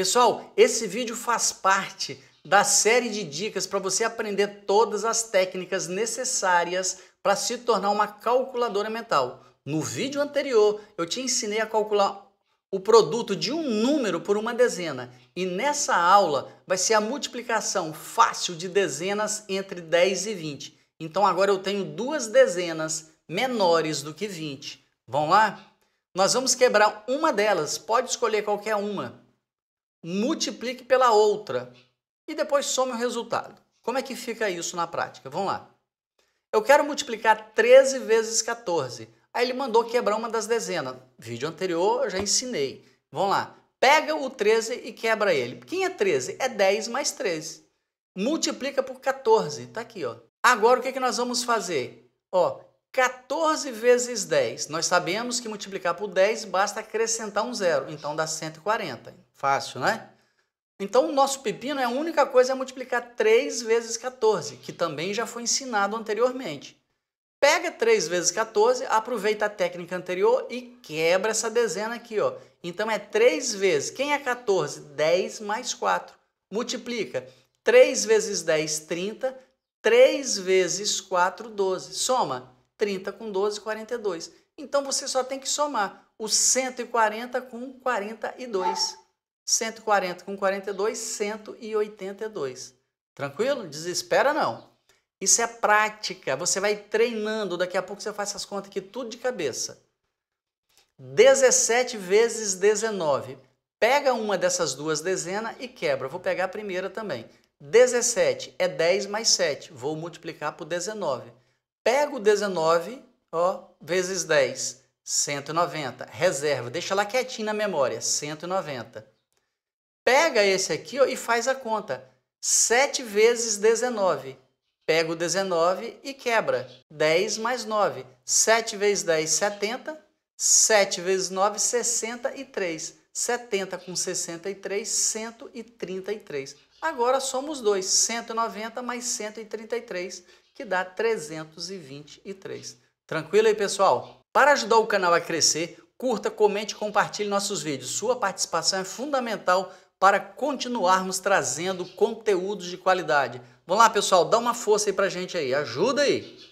Pessoal, esse vídeo faz parte da série de dicas para você aprender todas as técnicas necessárias para se tornar uma calculadora mental. No vídeo anterior, eu te ensinei a calcular o produto de um número por uma dezena. E nessa aula vai ser a multiplicação fácil de dezenas entre 10 e 20. Então agora eu tenho duas dezenas menores do que 20. Vamos lá? Nós vamos quebrar uma delas, pode escolher qualquer uma multiplique pela outra e depois some o resultado. Como é que fica isso na prática? Vamos lá. Eu quero multiplicar 13 vezes 14. Aí ele mandou quebrar uma das dezenas. Vídeo anterior eu já ensinei. Vamos lá. Pega o 13 e quebra ele. Quem é 13? É 10 mais 13. Multiplica por 14. Está aqui, ó. Agora o que, é que nós vamos fazer? Ó, 14 vezes 10. Nós sabemos que multiplicar por 10 basta acrescentar um zero, então dá 140. Fácil, né? Então, o nosso pepino é a única coisa é multiplicar 3 vezes 14, que também já foi ensinado anteriormente. Pega 3 vezes 14, aproveita a técnica anterior e quebra essa dezena aqui, ó. Então é 3 vezes. Quem é 14? 10 mais 4. Multiplica. 3 vezes 10, 30. 3 vezes 4, 12. Soma. 30 com 12, 42. Então você só tem que somar o 140 com 42. 140 com 42, 182. Tranquilo? Desespera não. Isso é prática, você vai treinando, daqui a pouco você faz essas contas aqui tudo de cabeça. 17 vezes 19. Pega uma dessas duas dezenas e quebra. Vou pegar a primeira também. 17 é 10 mais 7. Vou multiplicar por 19. Pega o 19, ó, vezes 10, 190. Reserva, deixa lá quietinho na memória, 190. 190 pega esse aqui ó, e faz a conta. 7 vezes 19. Pega o 19 e quebra. 10 mais 9. 7 vezes 10, 70. 7 vezes 9, 63. 70 com 63, 133. Agora somos dois, 190 mais 133, que dá 323. Tranquilo aí, pessoal? Para ajudar o canal a crescer, curta, comente e compartilhe nossos vídeos. Sua participação é fundamental para continuarmos trazendo conteúdos de qualidade. Vamos lá, pessoal, dá uma força aí a gente aí, ajuda aí.